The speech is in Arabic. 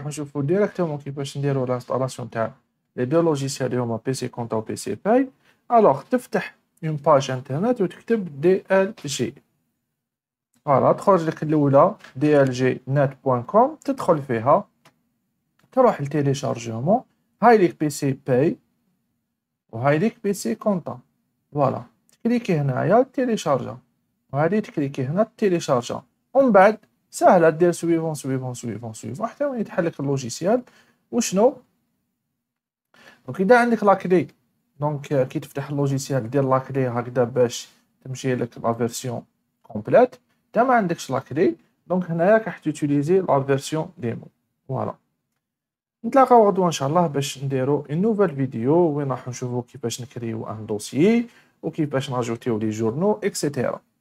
راح نشوفو ديريكتومون كيفاش نديرو لانستالاسيون تاع لي دو لوجيسيال اللي هما بي سي كونتا و بي سي باي الوغ تفتح اون باج انترنت وتكتب دي ال جي فوالا تخرج لك الاولى دي ال جي نت بوان كوم تدخل فيها تروح لتيليشارجمون هاي ليك بي سي باي وهاي ليك بي سي كونتا فوالا تكليكي هنايا تيليشارجا وهادي تكليكي هنا تيليشارجا ومن بعد ساهله دير سويفون سويفون سويفون سويفون حتى وين يتحل لك اللوجيسيال وشنو دونك اذا عندك لاكلي دونك كي تفتح اللوجيسيال دير لاكلي هكذا باش تمشي لك لا فيرسيون كومبليت اذا ما عندكش لاكلي دونك هنايا راح توتيليزي لا فيرسيون ديمو فوالا نتلاقاو غدوه ان شاء الله باش نديرو اون نوفال فيديو وين راح نشوفو كيفاش نكريو ان دوسيي وكيفاش ناجوتيو لي جورنو اكسيتيرا